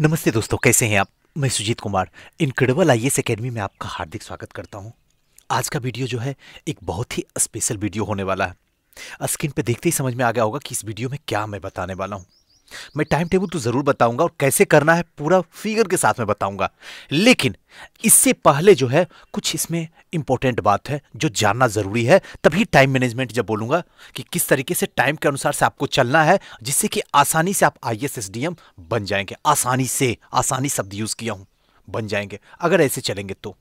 नमस्ते दोस्तों कैसे हैं आप मैं Sujit Kumar incredible I S academy में आपका हार्दिक स्वागत करता हूं आज का वीडियो जो है एक बहुत ही स्पेशल वीडियो होने वाला है स्क्रीन पे देखते ही समझ में आ गया होगा कि इस वीडियो में क्या मैं बताने वाला हूं मैं टाइम टेबल तो ज़रूर बताऊंगा और कैसे करना है पूरा फिगर के साथ में बताऊंगा लेकिन इससे पहले जो है कुछ इसमें इंपॉर्टेंट बात है जो जानना ज़रूरी है तभी टाइम मैनेजमेंट जब बोलूंगा कि किस तरीके से टाइम के अनुसार से आपको चलना है जिससे कि आसानी से आप आई एस बन जाएंगे आसानी से आसानी शब्द यूज़ किया हूं बन जाएंगे अगर ऐसे चलेंगे तो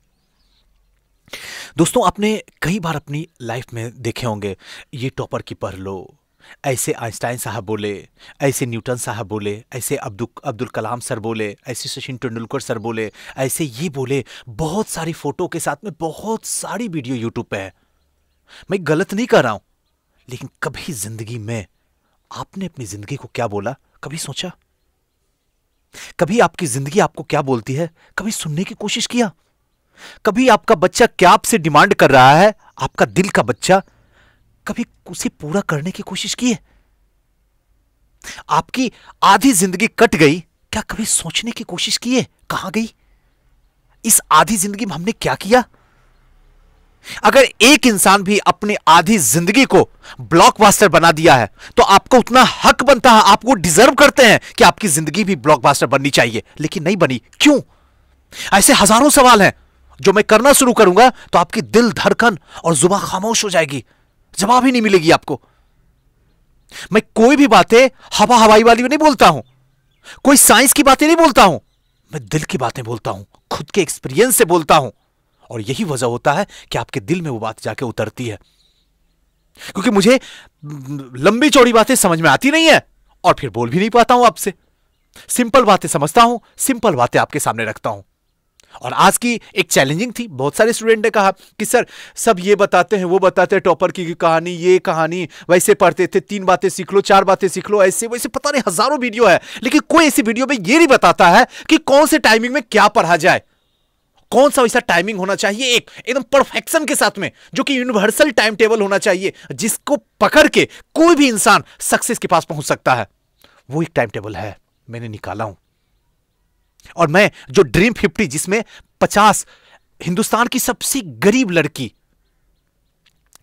दोस्तों आपने कई बार अपनी लाइफ में देखे होंगे ये टॉपर की पढ़ लो ऐसे आइंस्टाइन साहब बोले ऐसे न्यूटन साहब बोले ऐसे अब्दुल अब्दुल कलाम सर बोले ऐसे सचिन तेंदुलकर सर बोले ऐसे ये बोले बहुत सारी फ़ोटो के साथ में बहुत सारी वीडियो यूट्यूब पे है मैं गलत नहीं कर रहा हूं लेकिन कभी ज़िंदगी में आपने अपनी ज़िंदगी को क्या बोला कभी सोचा कभी आपकी ज़िंदगी आपको क्या बोलती है कभी सुनने की कोशिश किया कभी आपका बच्चा क्या आपसे डिमांड कर रहा है आपका दिल का बच्चा कभी उसे पूरा करने की कोशिश की है आपकी आधी जिंदगी कट गई क्या कभी सोचने की कोशिश की है कहां गई इस आधी जिंदगी में हमने क्या किया अगर एक इंसान भी अपनी आधी जिंदगी को ब्लॉकबास्टर बना दिया है तो आपको उतना हक बनता है आपको डिजर्व करते हैं कि आपकी जिंदगी भी ब्लॉकबास्टर बननी चाहिए लेकिन नहीं बनी क्यों ऐसे हजारों सवाल हैं जो मैं करना शुरू करूंगा तो आपकी दिल धड़कन और जुबा खामोश हो जाएगी जवाब ही नहीं मिलेगी आपको मैं कोई भी बातें हवा हवाई वाली नहीं बोलता हूं कोई साइंस की बातें नहीं बोलता हूं मैं दिल की बातें बोलता हूं खुद के एक्सपीरियंस से बोलता हूं और यही वजह होता है कि आपके दिल में वो बात जाके उतरती है क्योंकि मुझे लंबी चौड़ी बातें समझ में आती नहीं है और फिर बोल भी नहीं पाता हूं आपसे सिंपल बातें समझता हूं सिंपल बातें आपके सामने रखता हूं और आज की एक चैलेंजिंग थी बहुत सारे स्टूडेंट ने कहा कि सर सब ये बताते हैं वो बताते हैं टॉपर की कहानी ये कहानी वैसे पढ़ते थे तीन बातें सीख लो चार बातें सीख लो ऐसे वैसे पता नहीं हजारों वीडियो है लेकिन कोई ऐसी वीडियो में ये नहीं बताता है कि कौन से टाइमिंग में क्या पढ़ा जाए कौन सा वैसा टाइमिंग होना चाहिए एक एकदम परफेक्शन के साथ में जो कि यूनिवर्सल टाइम टेबल होना चाहिए जिसको पकड़ के कोई भी इंसान सक्सेस के पास पहुंच सकता है वो एक टाइम टेबल है मैंने निकाला हूं और मैं जो ड्रीम फिफ्टी जिसमें पचास हिंदुस्तान की सबसे गरीब लड़की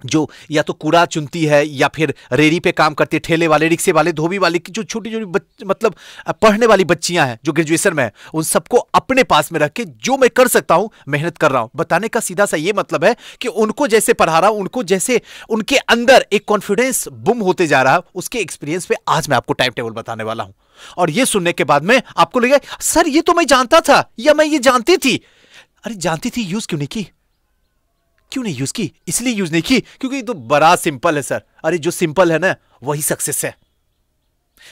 जो या तो कूड़ा चुनती है या फिर रेडी पे काम करती है ठेले वाले रिक्शे वाले धोबी वाले की जो छोटी छोटी मतलब पढ़ने वाली बच्चियां हैं जो ग्रेजुएशन में हैं उन सबको अपने पास में रख के जो मैं कर सकता हूं मेहनत कर रहा हूं बताने का सीधा सा ये मतलब है कि उनको जैसे पढ़ा रहा हूं उनको जैसे उनके अंदर एक कॉन्फिडेंस बुम होते जा रहा है उसके एक्सपीरियंस पे आज मैं आपको टाइम टेबल बताने वाला हूं और ये सुनने के बाद में आपको लगे सर ये तो मैं जानता था या मैं ये जानती थी अरे जानती थी यूज क्यों नहीं की क्यों नहीं यूज की इसलिए यूज नहीं की क्योंकि तो बड़ा सिंपल है सर अरे जो सिंपल है ना वही सक्सेस है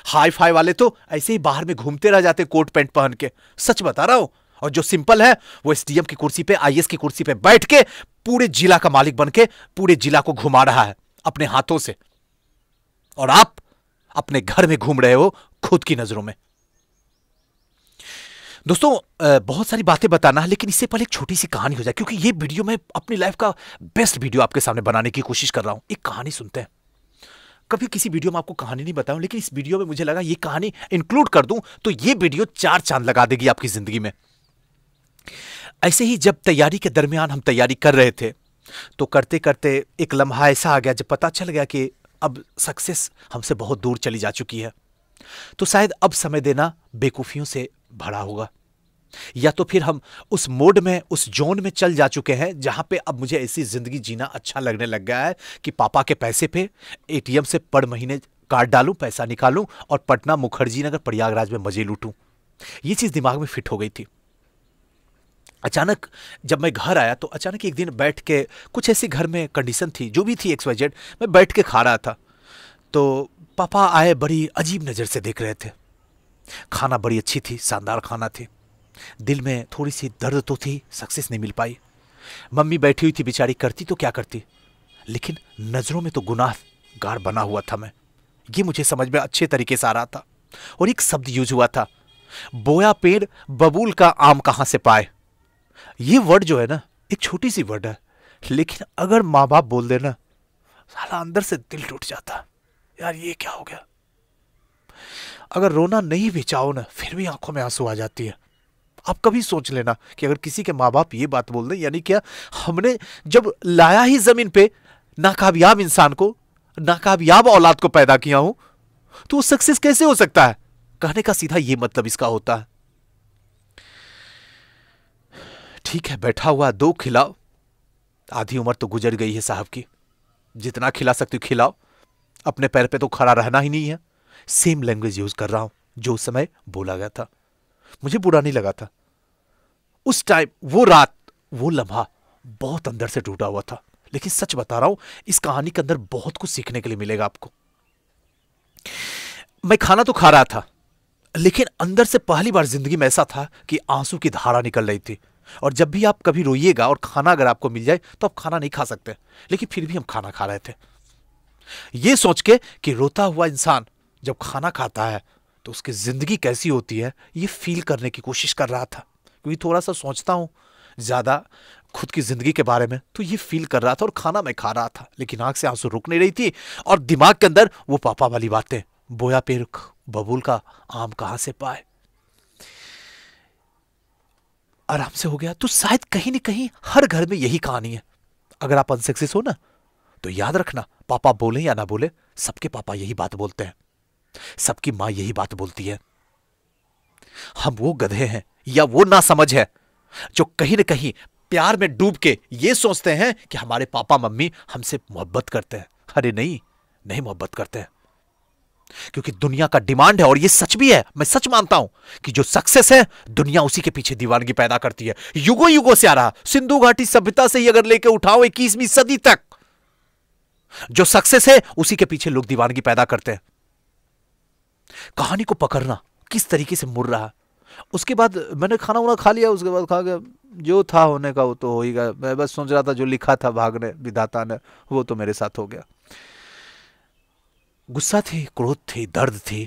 हाई फाई वाले तो ऐसे ही बाहर में घूमते रह जाते कोट पैंट पहन के सच बता रहा हूं और जो सिंपल है वो एसडीएम की कुर्सी पे आईएएस की कुर्सी पे बैठ के पूरे जिला का मालिक बन के पूरे जिला को घुमा रहा है अपने हाथों से और आप अपने घर में घूम रहे हो खुद की नजरों में दोस्तों बहुत सारी बातें बताना है लेकिन इससे पहले एक छोटी सी कहानी हो जाए क्योंकि ये वीडियो मैं अपनी लाइफ का बेस्ट वीडियो आपके सामने बनाने की कोशिश कर रहा हूं एक कहानी सुनते हैं कभी किसी वीडियो में आपको कहानी नहीं बताऊं लेकिन इस वीडियो में मुझे लगा ये कहानी इंक्लूड कर दूं तो ये वीडियो चार चांद लगा देगी आपकी जिंदगी में ऐसे ही जब तैयारी के दरमियान हम तैयारी कर रहे थे तो करते करते एक लम्हा ऐसा आ गया जब पता चल गया कि अब सक्सेस हमसे बहुत दूर चली जा चुकी है तो शायद अब समय देना बेकूफियों से भरा होगा या तो फिर हम उस मोड में उस जोन में चल जा चुके हैं जहां पे अब मुझे ऐसी जिंदगी जीना अच्छा लगने लग गया है कि पापा के पैसे पे एटीएम से पर महीने कार्ड डालूं पैसा निकालूं और पटना मुखर्जी नगर प्रयागराज में मजे लूटूं ये चीज़ दिमाग में फिट हो गई थी अचानक जब मैं घर आया तो अचानक एक दिन बैठ के कुछ ऐसी घर में कंडीशन थी जो भी थी एक्स वाई जेड मैं बैठ के खा रहा था तो पापा आए बड़ी अजीब नज़र से देख रहे थे खाना बड़ी अच्छी थी शानदार खाना थी दिल में थोड़ी सी दर्द तो थी सक्सेस नहीं मिल पाई मम्मी बैठी हुई थी बेचारी करती तो क्या करती लेकिन नज़रों में तो गुनाह गार बना हुआ था मैं ये मुझे समझ में अच्छे तरीके से आ रहा था और एक शब्द यूज हुआ था बोया पेड़ बबूल का आम कहाँ से पाए ये वर्ड जो है ना एक छोटी सी वर्ड है लेकिन अगर माँ बाप बोल देना साला अंदर से दिल टूट जाता यार ये क्या हो गया अगर रोना नहीं भी चाहो ना फिर भी आंखों में आंसू आ जाती है आप कभी सोच लेना कि अगर किसी के माँ बाप ये बात बोल दें यानी क्या हमने जब लाया ही जमीन पे नाकामयाब इंसान को नाकामयाब औलाद को पैदा किया हूं तो वो सक्सेस कैसे हो सकता है कहने का सीधा ये मतलब इसका होता है ठीक है बैठा हुआ दो खिलाओ आधी उम्र तो गुजर गई है साहब की जितना खिला सकती खिलाओ अपने पैर पे तो खड़ा रहना ही नहीं है सेम लैंग्वेज यूज कर रहा हूं जो उस समय बोला गया था मुझे बुरा नहीं लगा था उस टाइम वो रात वो लम्हा बहुत अंदर से टूटा हुआ था लेकिन सच बता रहा हूं इस कहानी के अंदर बहुत कुछ सीखने के लिए मिलेगा आपको मैं खाना तो खा रहा था लेकिन अंदर से पहली बार जिंदगी में ऐसा था कि आंसू की धारा निकल रही थी और जब भी आप कभी रोइएगा और खाना अगर आपको मिल जाए तो आप खाना नहीं खा सकते लेकिन फिर भी हम खाना खा रहे थे ये सोच के कि रोता हुआ इंसान जब खाना खाता है तो उसकी ज़िंदगी कैसी होती है ये फील करने की कोशिश कर रहा था क्योंकि थोड़ा सा सोचता हूँ ज़्यादा खुद की ज़िंदगी के बारे में तो ये फील कर रहा था और खाना मैं खा रहा था लेकिन आँख से आंसू रुक नहीं रही थी और दिमाग के अंदर वो पापा वाली बातें बोया पेड़ बबूल का आम कहाँ से पाए आराम से हो गया तो शायद कहीं ना कहीं हर घर में यही कहानी है अगर आप अनसक्सेस हो ना तो याद रखना पापा बोले या ना बोले सबके पापा यही बात बोलते हैं सबकी मां यही बात बोलती है हम वो गधे हैं या वो ना समझ है जो कहीं ना कहीं प्यार में डूब के ये सोचते हैं कि हमारे पापा मम्मी हमसे मोहब्बत करते हैं अरे नहीं नहीं मोहब्बत करते हैं क्योंकि दुनिया का डिमांड है और ये सच भी है मैं सच मानता हूं कि जो सक्सेस है दुनिया उसी के पीछे दीवानगी पैदा करती है युगो युगो से आ रहा सिंधु घाटी सभ्यता से ही अगर लेके उठाओ इक्कीसवीं सदी तक जो सक्सेस है उसी के पीछे लोग दीवानगी पैदा करते हैं कहानी को पकड़ना किस तरीके से मुड़ रहा उसके बाद मैंने खाना वाना खा लिया उसके बाद खा गया जो था होने का वो तो हो ही गया मैं बस सोच रहा था जो लिखा था भाग ने विधाता ने वो तो मेरे साथ हो गया गुस्सा थे क्रोध थे दर्द थे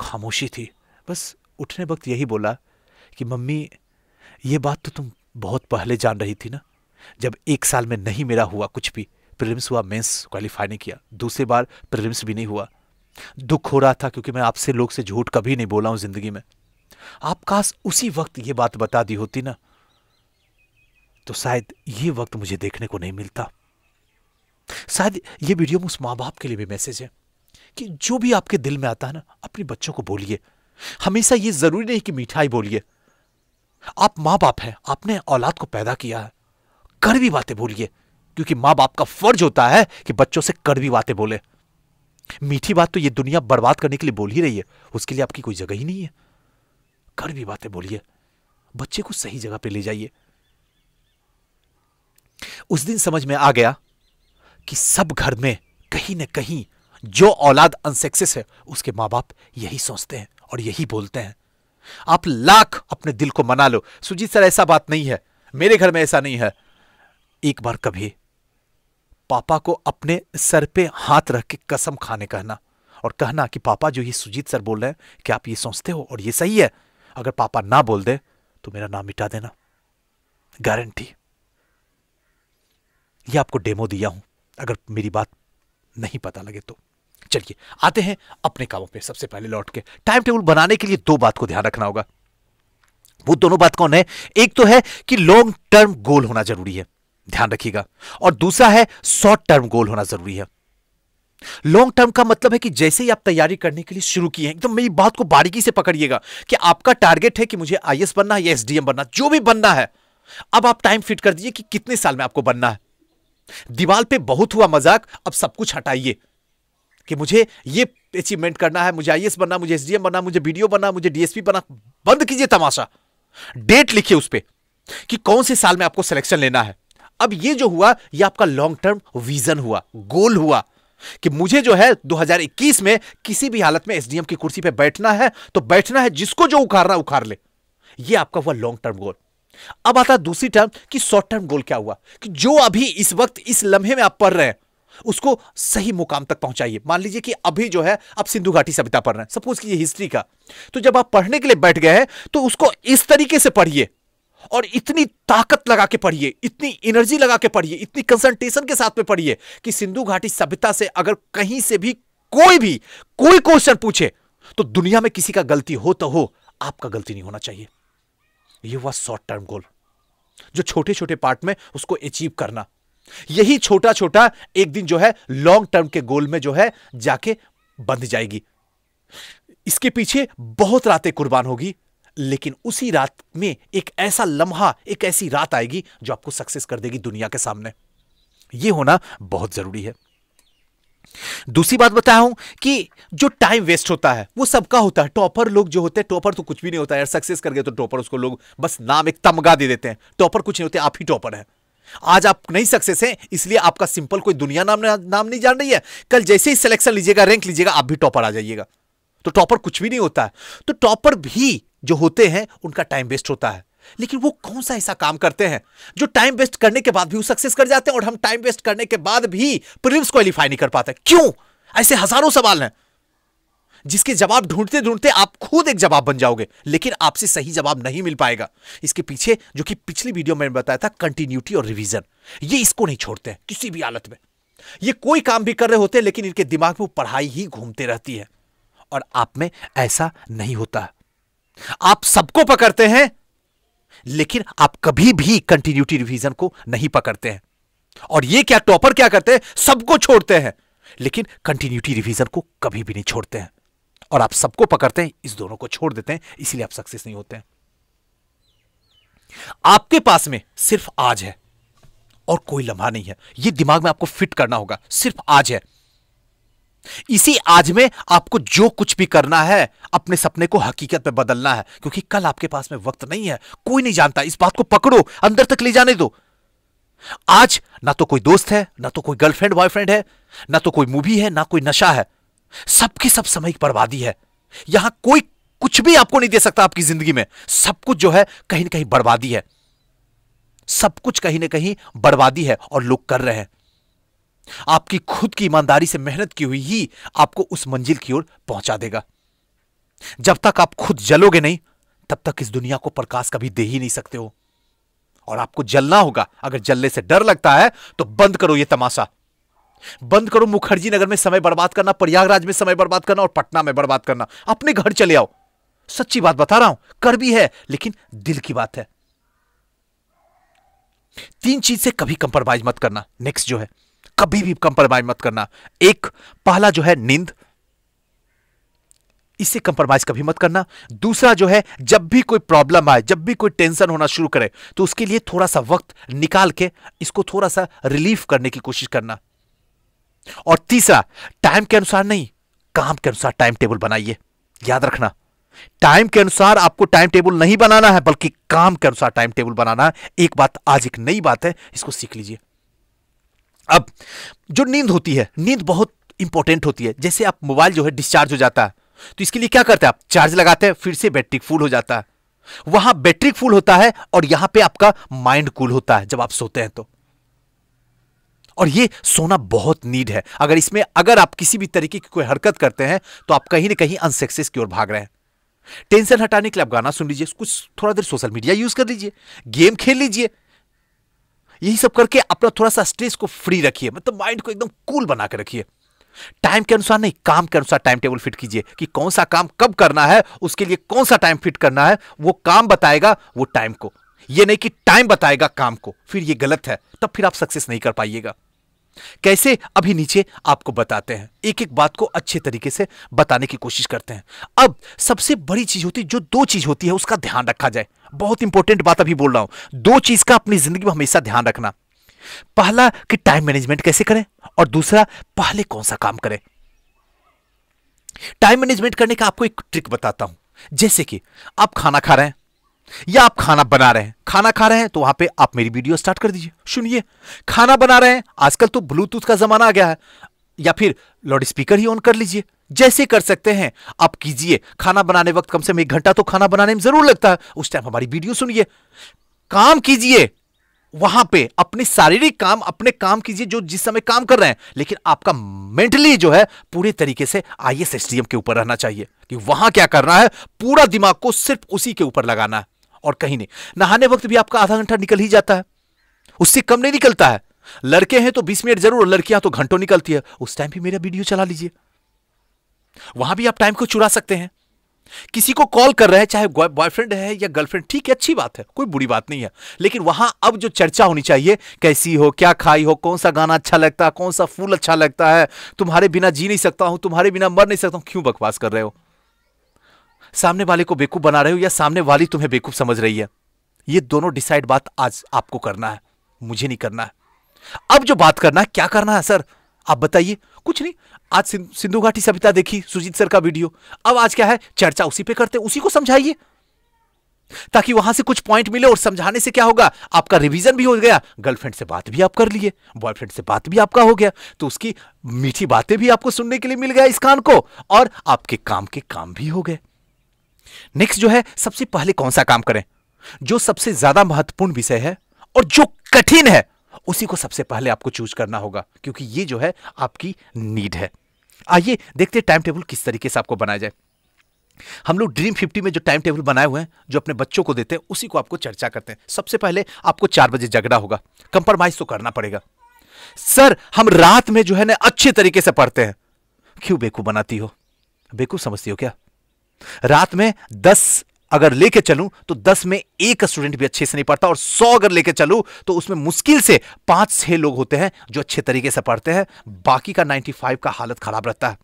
खामोशी थी बस उठने वक्त यही बोला कि मम्मी ये बात तो तुम बहुत पहले जान रही थी ना जब एक साल में नहीं मेरा हुआ कुछ भी प्रिलिम्स हुआ मेंस क्वालिफाई नहीं किया दूसरी बार प्रिलिम्स भी नहीं हुआ दुख हो रहा था क्योंकि मैं आपसे लोग से झूठ कभी नहीं बोला हूं जिंदगी में आप काश उसी वक्त ये बात बता दी होती ना तो शायद ये वक्त मुझे देखने को नहीं मिलता शायद ये वीडियो में उस माँ बाप के लिए भी मैसेज है कि जो भी आपके दिल में आता है ना अपने बच्चों को बोलिए हमेशा ये जरूरी नहीं कि मिठाई बोलिए आप माँ बाप हैं आपने औलाद को पैदा किया है कड़वी बातें बोलिए क्योंकि माँ बाप का फर्ज होता है कि बच्चों से कड़वी बातें बोले मीठी बात तो ये दुनिया बर्बाद करने के लिए बोल ही रही है उसके लिए आपकी कोई जगह ही नहीं है कड़वी बातें बोलिए बच्चे को सही जगह पे ले जाइए उस दिन समझ में आ गया कि सब घर में कहीं ना कहीं जो औलाद अनसेक्सिस है उसके माँ बाप यही सोचते हैं और यही बोलते हैं आप लाख अपने दिल को मना लो सुजीत सर ऐसा बात नहीं है मेरे घर में ऐसा नहीं है एक बार कभी पापा को अपने सर पे हाथ रख के कसम खाने कहना और कहना कि पापा जो ये सुजीत सर बोल रहे हैं कि आप ये सोचते हो और ये सही है अगर पापा ना बोल दे तो मेरा नाम मिटा देना गारंटी ये आपको डेमो दिया हूं अगर मेरी बात नहीं पता लगे तो चलिए आते हैं अपने कामों पे सबसे पहले लौट के टाइम टेबल बनाने के लिए दो बात को ध्यान रखना होगा वो दोनों बात कौन है एक तो है कि लॉन्ग टर्म गोल होना जरूरी है ध्यान रखिएगा और दूसरा है शॉर्ट टर्म गोल होना जरूरी है लॉन्ग टर्म का मतलब है कि जैसे ही आप तैयारी करने के लिए शुरू किए हैं एकदम तो मेरी बात को बारीकी से पकड़िएगा कि आपका टारगेट है कि मुझे आई बनना है या एसडीएम बनना जो भी बनना है अब आप टाइम फिट कर दीजिए कि कितने साल में आपको बनना है दीवार पे बहुत हुआ मजाक अब सब कुछ हटाइए कि मुझे ये अचीवमेंट करना है मुझे आई बनना मुझे एसडीएम बनना मुझे बीडीओ बनना मुझे डीएसपी बनना बंद कीजिए तमाशा डेट लिखिए उस पर कि कौन से साल में आपको सिलेक्शन लेना है अब ये जो हुआ ये आपका लॉन्ग टर्म विजन हुआ गोल हुआ कि मुझे जो है 2021 में किसी भी हालत में एसडीएम की कुर्सी पे बैठना है तो बैठना है जिसको जो उखाड़ना उखाड़ ले ये आपका हुआ लॉन्ग टर्म गोल अब आता दूसरी टर्म कि शॉर्ट टर्म गोल क्या हुआ कि जो अभी इस वक्त इस लम्हे में आप पढ़ रहे हैं उसको सही मुकाम तक पहुंचाइए मान लीजिए कि अभी जो है आप सिंधु घाटी सभ्यता पढ़ रहे हैं सपोज की हिस्ट्री का तो जब आप पढ़ने के लिए बैठ गए हैं तो उसको इस तरीके से पढ़िए और इतनी ताकत लगा के पढ़िए इतनी एनर्जी लगा के पढ़िए इतनी कंसंट्रेशन के साथ में पढ़िए कि सिंधु घाटी सभ्यता से अगर कहीं से भी कोई भी कोई क्वेश्चन पूछे तो दुनिया में किसी का गलती हो तो हो आपका गलती नहीं होना चाहिए ये हुआ शॉर्ट टर्म गोल जो छोटे छोटे पार्ट में उसको अचीव करना यही छोटा छोटा एक दिन जो है लॉन्ग टर्म के गोल में जो है जाके बंध जाएगी इसके पीछे बहुत रातें कुर्बान होगी लेकिन उसी रात में एक ऐसा लम्हा एक ऐसी रात आएगी जो आपको सक्सेस कर देगी दुनिया के सामने यह होना बहुत जरूरी है दूसरी बात बताया हूं कि जो टाइम वेस्ट होता है वो सबका होता है टॉपर लोग जो होते हैं टॉपर तो कुछ भी नहीं होता यार सक्सेस कर गए तो टॉपर उसको लोग बस नाम एक तमगा दे देते हैं टॉपर कुछ नहीं होते आप ही टॉपर है आज आप नहीं सक्सेस हैं इसलिए आपका सिंपल कोई दुनिया नाम नाम नहीं जान रही है कल जैसे ही सिलेक्शन लीजिएगा रैंक लीजिएगा आप भी टॉपर आ जाइएगा तो टॉपर कुछ भी नहीं होता है तो टॉपर भी जो होते हैं उनका टाइम वेस्ट होता है लेकिन वो कौन सा ऐसा काम करते हैं जो टाइम वेस्ट करने के बाद भी वो सक्सेस कर जाते हैं और हम टाइम वेस्ट करने के बाद भी प्रीलिम्स क्वालिफाई नहीं कर पाते क्यों ऐसे हजारों सवाल हैं जिसके जवाब ढूंढते ढूंढते आप खुद एक जवाब बन जाओगे लेकिन आपसे सही जवाब नहीं मिल पाएगा इसके पीछे जो कि पिछली वीडियो में बताया था कंटिन्यूटी और रिविजन ये इसको नहीं छोड़ते हैं किसी भी हालत में ये कोई काम भी कर रहे होते हैं लेकिन इनके दिमाग में पढ़ाई ही घूमते रहती है और आप में ऐसा नहीं होता आप सबको पकड़ते हैं लेकिन आप कभी भी कंटिन्यूटी रिवीजन को नहीं पकड़ते हैं और ये क्या टॉपर क्या करते हैं सबको छोड़ते हैं लेकिन कंटिन्यूटी रिवीजन को कभी भी नहीं छोड़ते हैं और आप सबको पकड़ते हैं इस दोनों को छोड़ देते हैं इसीलिए आप सक्सेस नहीं होते हैं आपके पास में सिर्फ आज है और कोई लम्हा नहीं है यह दिमाग में आपको फिट करना होगा सिर्फ आज है इसी आज में आपको जो कुछ भी करना है अपने सपने को हकीकत में बदलना है क्योंकि कल आपके पास में वक्त नहीं है कोई नहीं जानता इस बात को पकड़ो अंदर तक ले जाने दो आज ना तो कोई दोस्त है ना तो कोई गर्लफ्रेंड बॉयफ्रेंड है ना तो कोई मूवी है ना कोई नशा है सबकी सब समय की बर्बादी है यहां कोई कुछ भी आपको नहीं दे सकता आपकी जिंदगी में सब कुछ जो है कहीं ना कहीं बर्बादी है सब कुछ कहीं ना कहीं बर्बादी है और लोग कर रहे हैं आपकी खुद की ईमानदारी से मेहनत की हुई ही आपको उस मंजिल की ओर पहुंचा देगा जब तक आप खुद जलोगे नहीं तब तक इस दुनिया को प्रकाश कभी दे ही नहीं सकते हो और आपको जलना होगा अगर जलने से डर लगता है तो बंद करो यह तमाशा बंद करो मुखर्जी नगर में समय बर्बाद करना प्रयागराज में समय बर्बाद करना और पटना में बर्बाद करना अपने घर चले आओ सच्ची बात बता रहा हूं कर भी है लेकिन दिल की बात है तीन चीज से कभी कंप्रोमाइज मत करना नेक्स्ट जो है कभी भी कंप्रोमाइज मत करना एक पहला जो है नींद इसे कंप्रोमाइज कभी मत करना दूसरा जो है जब भी कोई प्रॉब्लम आए जब भी कोई टेंशन होना शुरू करे तो उसके लिए थोड़ा सा वक्त निकाल के इसको थोड़ा सा रिलीफ करने की कोशिश करना और तीसरा टाइम के अनुसार नहीं काम के अनुसार टाइम टेबल बनाइए याद रखना टाइम के अनुसार आपको टाइम टेबल नहीं बनाना है बल्कि काम के अनुसार टाइम टेबल बनाना है एक बात आज एक नई बात है इसको सीख लीजिए अब जो नींद होती है नींद बहुत इंपॉर्टेंट होती है जैसे आप मोबाइल जो है डिस्चार्ज हो जाता है तो इसके लिए क्या करते हैं आप चार्ज लगाते हैं फिर से बैटरी फुल हो जाता है वहां बैटरी फुल होता है और यहां पे आपका माइंड कूल होता है जब आप सोते हैं तो और ये सोना बहुत नीड है अगर इसमें अगर आप किसी भी तरीके की कोई हरकत करते हैं तो आप कहीं ना कहीं अनसक्सेस की ओर भाग रहे हैं टेंशन हटाने के लिए आप गाना सुन लीजिए कुछ थोड़ा देर सोशल मीडिया यूज कर लीजिए गेम खेल लीजिए यही सब करके अपना थोड़ा सा स्ट्रेस को फ्री रखिए मतलब माइंड को एकदम कूल बना के रखिए टाइम के अनुसार नहीं काम के अनुसार टाइम टेबल फिट कीजिए कि कौन सा काम कब करना है उसके लिए कौन सा टाइम फिट करना है वो काम बताएगा वो टाइम को ये नहीं कि टाइम बताएगा काम को फिर ये गलत है तब फिर आप सक्सेस नहीं कर पाइएगा कैसे अभी नीचे आपको बताते हैं एक एक बात को अच्छे तरीके से बताने की कोशिश करते हैं अब सबसे बड़ी चीज होती है जो दो चीज होती है उसका ध्यान रखा जाए बहुत इंपॉर्टेंट बात अभी बोल रहा हूं दो चीज का अपनी जिंदगी में हमेशा ध्यान रखना पहला कि टाइम मैनेजमेंट कैसे करें और दूसरा पहले कौन सा काम करें टाइम मैनेजमेंट करने का आपको एक ट्रिक बताता हूं जैसे कि आप खाना खा रहे हैं या आप खाना बना रहे हैं खाना खा रहे हैं तो वहां पे आप मेरी वीडियो स्टार्ट कर दीजिए सुनिए खाना बना रहे हैं आजकल तो ब्लूटूथ का जमाना आ गया है या फिर लाउड स्पीकर ही ऑन कर लीजिए जैसे कर सकते हैं आप कीजिए खाना बनाने वक्त कम से कम एक घंटा तो खाना बनाने में जरूर लगता है उस टाइम हमारी वीडियो सुनिए काम कीजिए वहां पे अपने शारीरिक काम अपने काम कीजिए जो जिस समय काम कर रहे हैं लेकिन आपका मेंटली जो है पूरे तरीके से आई एस के ऊपर रहना चाहिए कि वहां क्या करना है पूरा दिमाग को सिर्फ उसी के ऊपर लगाना है और कहीं नहीं नहाने वक्त भी आपका आधा घंटा निकल ही जाता है उससे कम नहीं निकलता है लड़के हैं तो बीस मिनट जरूर लड़कियां तो घंटों निकलती है उस टाइम भी मेरा वीडियो चला लीजिए वहां भी आप टाइम को चुरा सकते हैं किसी को कॉल कर रहे हैं चाहे बॉयफ्रेंड है या गर्लफ्रेंड ठीक है अच्छी बात है कोई बुरी बात नहीं है लेकिन वहां अब जो चर्चा होनी चाहिए कैसी हो क्या खाई हो कौन सा गाना अच्छा लगता है कौन सा फूल अच्छा लगता है तुम्हारे बिना जी नहीं सकता हूं तुम्हारे बिना मर नहीं सकता हूं क्यों बकवास कर रहे हो सामने वाले को बेकूफ़ बना रहे हो या सामने वाली तुम्हें बेकूफ समझ रही है ये दोनों डिसाइड बात आज आपको करना है मुझे नहीं करना है अब जो बात करना है क्या करना है सर आप बताइए कुछ नहीं आज सिंधु घाटी सभ्यता देखी सुजीत सर का वीडियो अब आज क्या है चर्चा उसी पे करते उसी को समझाइए ताकि वहां से कुछ पॉइंट मिले और समझाने से क्या होगा आपका रिवीजन भी हो गया गर्लफ्रेंड से बात भी आप कर लिए बॉयफ्रेंड से बात भी आपका हो गया तो उसकी मीठी बातें भी आपको सुनने के लिए मिल गया इस कान को और आपके काम के काम भी हो गए नेक्स्ट जो है सबसे पहले कौन सा काम करें जो सबसे ज्यादा महत्वपूर्ण विषय है और जो कठिन है उसी को सबसे पहले आपको चूज करना होगा क्योंकि ये जो है आपकी नीड है आइए देखते हैं टाइम टेबल किस तरीके से आपको बनाया जाए हम लोग ड्रीम फिफ्टी में जो टाइम टेबल बनाए हुए हैं जो अपने बच्चों को देते हैं उसी को आपको चर्चा करते हैं सबसे पहले आपको चार बजे जगना होगा कंप्रोमाइज तो करना पड़ेगा सर हम रात में जो है ना अच्छे तरीके से पढ़ते हैं क्यों बेकू बनाती हो बेकू समझती हो क्या रात में दस अगर लेके चलूं तो दस में एक स्टूडेंट भी अच्छे से नहीं पढ़ता और सौ अगर लेके चलूं तो उसमें मुश्किल से पांच छह लोग होते हैं जो अच्छे तरीके से पढ़ते हैं बाकी का नाइन्टी फाइव का हालत खराब रहता है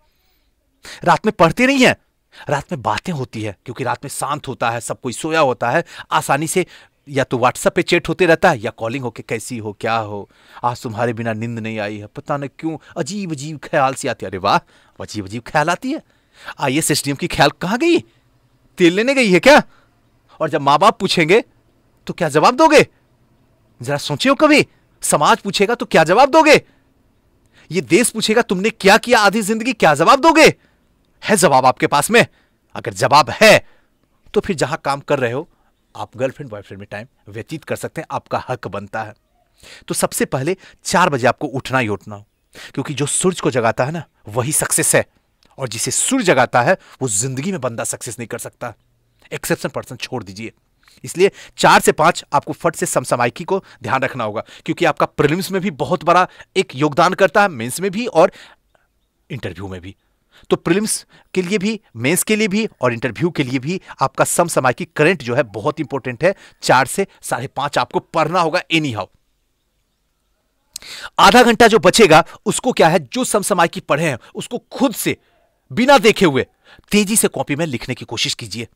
रात में पढ़ते नहीं है रात में बातें होती है क्योंकि रात में शांत होता है सब कोई सोया होता है आसानी से या तो व्हाट्सएप पे चैट होते रहता है या कॉलिंग होके कैसी हो क्या हो आज तुम्हारे बिना नींद नहीं आई है पता नहीं क्यों अजीब अजीब ख्याल से आती है अरे वाह अजीब अजीब ख्याल आती है I S S D M की ख्याल कहां गई तेल लेने गई है क्या और जब मां बाप पूछेंगे तो क्या जवाब दोगे जरा सोचियो कभी समाज पूछेगा तो क्या जवाब दोगे ये देश पूछेगा तुमने क्या किया आधी जिंदगी क्या जवाब दोगे है जवाब आपके पास में अगर जवाब है तो फिर जहां काम कर रहे हो आप गर्लफ्रेंड बॉयफ्रेंड में टाइम व्यतीत कर सकते हैं आपका हक बनता है तो सबसे पहले चार बजे आपको उठना ही उठना क्योंकि जो सूरज को जगाता है ना वही सक्सेस है और जिसे सुर जगाता है वो जिंदगी में बंदा सक्सेस नहीं कर सकता एक्सेप्शन पर्सन छोड़ दीजिए इसलिए चार से पांच आपको फट से समसामायिकी को ध्यान रखना होगा क्योंकि आपका प्रिलिम्स में भी बहुत बड़ा एक योगदान करता है मेंस में भी और इंटरव्यू में भी तो प्रिलिम्स के लिए भी मेंस के लिए भी और इंटरव्यू के लिए भी आपका समसामायिकी करंट जो है बहुत इंपॉर्टेंट है चार से साढ़े पांच आपको पढ़ना होगा एनी हाउ आधा घंटा जो बचेगा उसको क्या है जो समसामायिकी पढ़े हैं उसको खुद से बिना देखे हुए तेजी से कॉपी में लिखने की कोशिश कीजिए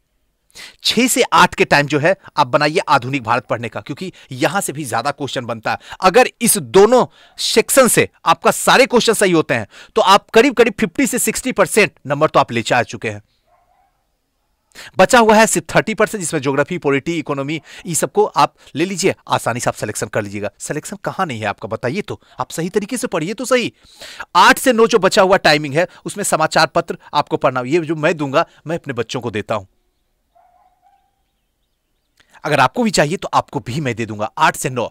छह से आठ के टाइम जो है आप बनाइए आधुनिक भारत पढ़ने का क्योंकि यहां से भी ज्यादा क्वेश्चन बनता है अगर इस दोनों सेक्शन से आपका सारे क्वेश्चन सही होते हैं तो आप करीब करीब फिफ्टी से सिक्सटी परसेंट नंबर तो आप ले चुके हैं बचा हुआ है सिर्फ थर्टी परसेंट जिसमें ज्योग्राफी पॉलिटी इकोनॉमी ये सबको आप ले लीजिए आसानी से आप सिलेक्शन कर लीजिएगा सिलेक्शन कहाँ नहीं है आपका बताइए तो आप सही तरीके से पढ़िए तो सही आठ से नौ जो बचा हुआ टाइमिंग है उसमें समाचार पत्र आपको पढ़ना ये जो मैं दूंगा मैं अपने बच्चों को देता हूं अगर आपको भी चाहिए तो आपको भी मैं दे दूंगा आठ से नौ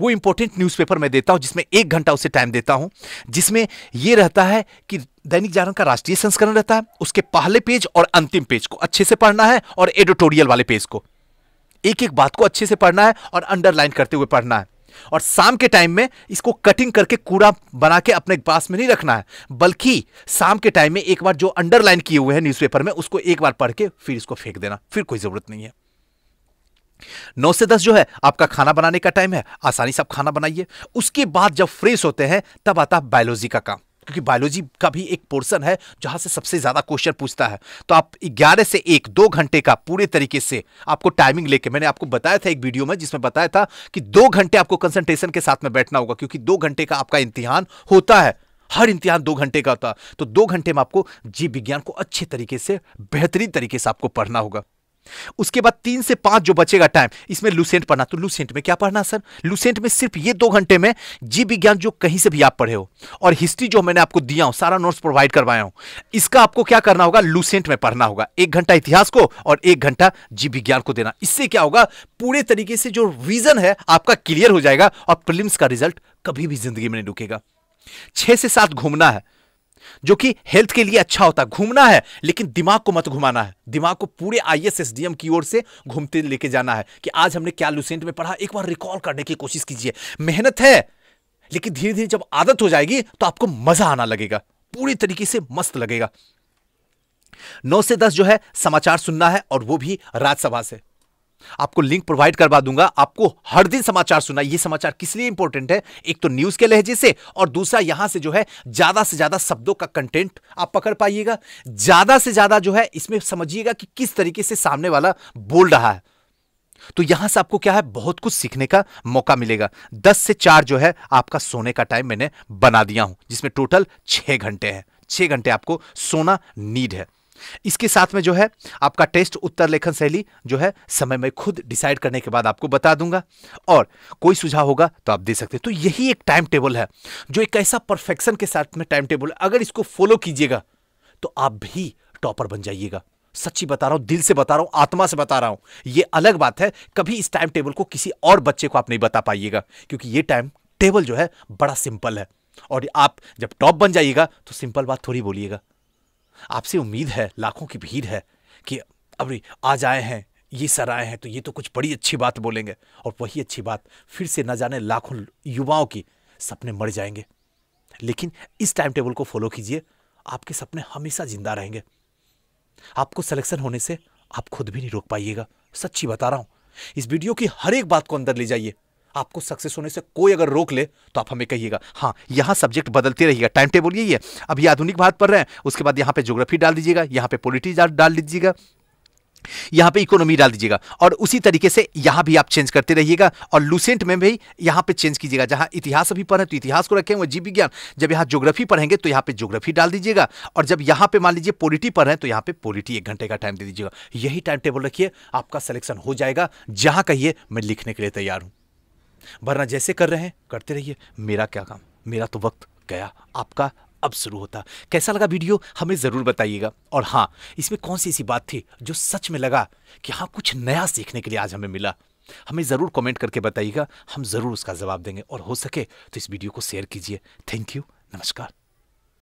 वो इंपॉर्टेंट न्यूज़पेपर मैं देता हूँ जिसमें एक घंटा उसे टाइम देता हूँ जिसमें ये रहता है कि दैनिक जागरण का राष्ट्रीय संस्करण रहता है उसके पहले पेज और अंतिम पेज को अच्छे से पढ़ना है और एडिटोरियल वाले पेज को एक एक बात को अच्छे से पढ़ना है और अंडरलाइन करते हुए पढ़ना है और शाम के टाइम में इसको कटिंग करके कूड़ा बना के अपने पास में नहीं रखना है बल्कि शाम के टाइम में एक बार जो अंडरलाइन किए हुए हैं न्यूज़पेपर में उसको एक बार पढ़ के फिर इसको फेंक देना फिर कोई ज़रूरत नहीं है नौ से दस जो है आपका खाना बनाने का टाइम है आसानी से आप खाना बनाइए उसके बाद जब फ्रेश होते हैं तब आता है बायोलॉजी का काम क्योंकि बायोलॉजी का भी एक पोर्सन है जहां से सबसे ज्यादा क्वेश्चन पूछता है तो आप 11 से एक दो घंटे का पूरे तरीके से आपको टाइमिंग लेके मैंने आपको बताया था एक वीडियो में जिसमें बताया था कि दो घंटे आपको कंसंट्रेशन के साथ में बैठना होगा क्योंकि दो घंटे का आपका इम्तिहान होता है हर इम्तिहान दो घंटे का होता है तो दो घंटे में आपको जीव विज्ञान को अच्छे तरीके से बेहतरीन तरीके से आपको पढ़ना होगा उसके बाद तीन से पांच जो बचेगा टाइम इसमें लूसेंट पढ़ना तो लूसेंट में क्या पढ़ना सर लूसेंट में सिर्फ ये दो घंटे में जीव विज्ञान जो कहीं से भी आप पढ़े हो और हिस्ट्री जो मैंने आपको दिया हूं सारा नोट्स प्रोवाइड करवाया हूं इसका आपको क्या करना होगा लूसेंट में पढ़ना होगा एक घंटा इतिहास को और एक घंटा जीव विज्ञान को देना इससे क्या होगा पूरे तरीके से जो रीजन है आपका क्लियर हो जाएगा और प्रिलिम्स का रिजल्ट कभी भी जिंदगी में नहीं रुकेगा छह से सात घूमना है जो कि हेल्थ के लिए अच्छा होता है घूमना है लेकिन दिमाग को मत घुमाना है दिमाग को पूरे आई एस की ओर से घूमते लेके जाना है कि आज हमने क्या लुसेंट में पढ़ा एक बार रिकॉल करने की कोशिश कीजिए मेहनत है लेकिन धीरे धीरे जब आदत हो जाएगी तो आपको मजा आना लगेगा पूरी तरीके से मस्त लगेगा नौ से दस जो है समाचार सुनना है और वो भी राज्यसभा से आपको लिंक प्रोवाइड करवा दूंगा आपको हर दिन समाचार सुना ये समाचार किस लिए इंपॉर्टेंट है एक तो न्यूज के लहजे से और दूसरा यहां से जो है ज्यादा से ज्यादा शब्दों का कंटेंट आप पकड़ पाइएगा ज्यादा से ज्यादा जो है इसमें समझिएगा कि किस तरीके से सामने वाला बोल रहा है तो यहां से आपको क्या है बहुत कुछ सीखने का मौका मिलेगा दस से चार जो है आपका सोने का टाइम मैंने बना दिया हूं जिसमें टोटल छह घंटे हैं छह घंटे आपको सोना नीड है इसके साथ में जो है आपका टेस्ट उत्तर लेखन शैली जो है समय में खुद डिसाइड करने के बाद आपको बता दूंगा और कोई सुझाव होगा तो आप दे सकते हैं तो यही एक टाइम टेबल है जो एक ऐसा परफेक्शन के साथ में टाइम टेबल अगर इसको फॉलो कीजिएगा तो आप भी टॉपर बन जाइएगा सच्ची बता रहा हूं दिल से बता रहा हूं आत्मा से बता रहा हूं यह अलग बात है कभी इस टाइम टेबल को किसी और बच्चे को आप नहीं बता पाइएगा क्योंकि यह टाइम टेबल जो है बड़ा सिंपल है और आप जब टॉप बन जाइएगा तो सिंपल बात थोड़ी बोलिएगा आपसे उम्मीद है लाखों की भीड़ है कि अभी आज आए हैं ये सर आए हैं तो ये तो कुछ बड़ी अच्छी बात बोलेंगे और वही अच्छी बात फिर से न जाने लाखों युवाओं की सपने मर जाएंगे लेकिन इस टाइम टेबल को फॉलो कीजिए आपके सपने हमेशा जिंदा रहेंगे आपको सिलेक्शन होने से आप खुद भी नहीं रोक पाइएगा सच्ची बता रहा हूँ इस वीडियो की हर एक बात को अंदर ले जाइए आपको सक्सेस होने से कोई अगर रोक ले तो आप हमें कहिएगा हाँ यहाँ सब्जेक्ट बदलते रहिएगा टाइम टेबल यही है अभी आधुनिक भारत पढ़ रहे हैं उसके बाद यहाँ पे ज्योग्राफी डाल दीजिएगा यहाँ पे पॉलिटी डाल दीजिएगा यहाँ पे इकोनॉमी डाल दीजिएगा और उसी तरीके से यहाँ भी आप चेंज करते रहिएगा और लूसेंट में भी यहाँ पे चेंज कीजिएगा जहाँ इतिहास भी पढ़े तो इतिहास को रखें जीव विज्ञान जब यहाँ ज्योग्राफी पढ़ेंगे तो यहाँ पे ज्योग्राफी डाल दीजिएगा और जब यहाँ पे मान लीजिए पॉलिटी पढ़ें तो यहाँ पे पॉलिटी एक घंटे का टाइम दे दीजिएगा यही टाइम टेबल रखिए आपका सिलेक्शन हो जाएगा जहाँ कहिए मैं लिखने के लिए तैयार हूँ वरना जैसे कर रहे हैं करते रहिए मेरा क्या काम मेरा तो वक्त गया आपका अब शुरू होता कैसा लगा वीडियो हमें ज़रूर बताइएगा और हाँ इसमें कौन सी ऐसी बात थी जो सच में लगा कि हाँ कुछ नया सीखने के लिए आज हमें मिला हमें ज़रूर कमेंट करके बताइएगा हम ज़रूर उसका जवाब देंगे और हो सके तो इस वीडियो को शेयर कीजिए थैंक यू नमस्कार